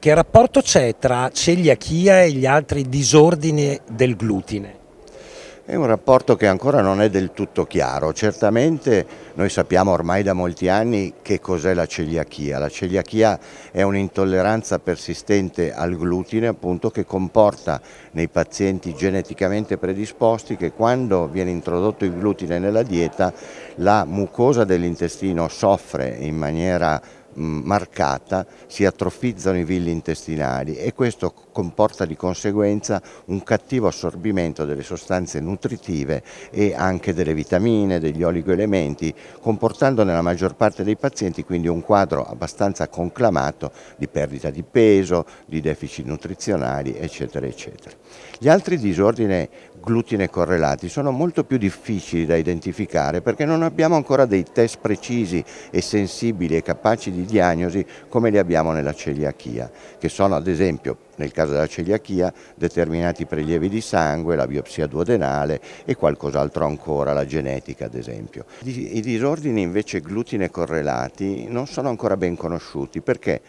Che rapporto c'è tra celiachia e gli altri disordini del glutine? È un rapporto che ancora non è del tutto chiaro. Certamente noi sappiamo ormai da molti anni che cos'è la celiachia. La celiachia è un'intolleranza persistente al glutine appunto, che comporta nei pazienti geneticamente predisposti che quando viene introdotto il glutine nella dieta la mucosa dell'intestino soffre in maniera marcata si atrofizzano i villi intestinali e questo comporta di conseguenza un cattivo assorbimento delle sostanze nutritive e anche delle vitamine, degli oligoelementi, comportando nella maggior parte dei pazienti quindi un quadro abbastanza conclamato di perdita di peso, di deficit nutrizionali, eccetera, eccetera. Gli altri disordini glutine correlati sono molto più difficili da identificare perché non abbiamo ancora dei test precisi e sensibili e capaci di diagnosi come li abbiamo nella celiachia, che sono ad esempio nel caso della celiachia determinati prelievi di sangue, la biopsia duodenale e qualcos'altro ancora, la genetica ad esempio. I disordini invece glutine correlati non sono ancora ben conosciuti perché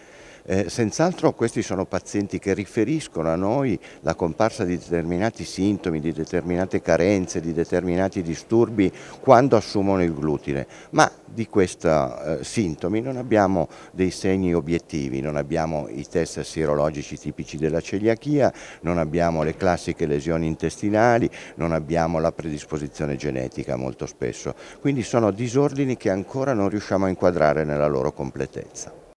eh, senz'altro questi sono pazienti che riferiscono a noi la comparsa di determinati sintomi, di determinate carenze, di determinati disturbi quando assumono il glutine, ma di questi eh, sintomi non abbiamo dei segni obiettivi, non abbiamo i test sierologici tipici della celiachia, non abbiamo le classiche lesioni intestinali, non abbiamo la predisposizione genetica molto spesso, quindi sono disordini che ancora non riusciamo a inquadrare nella loro completezza.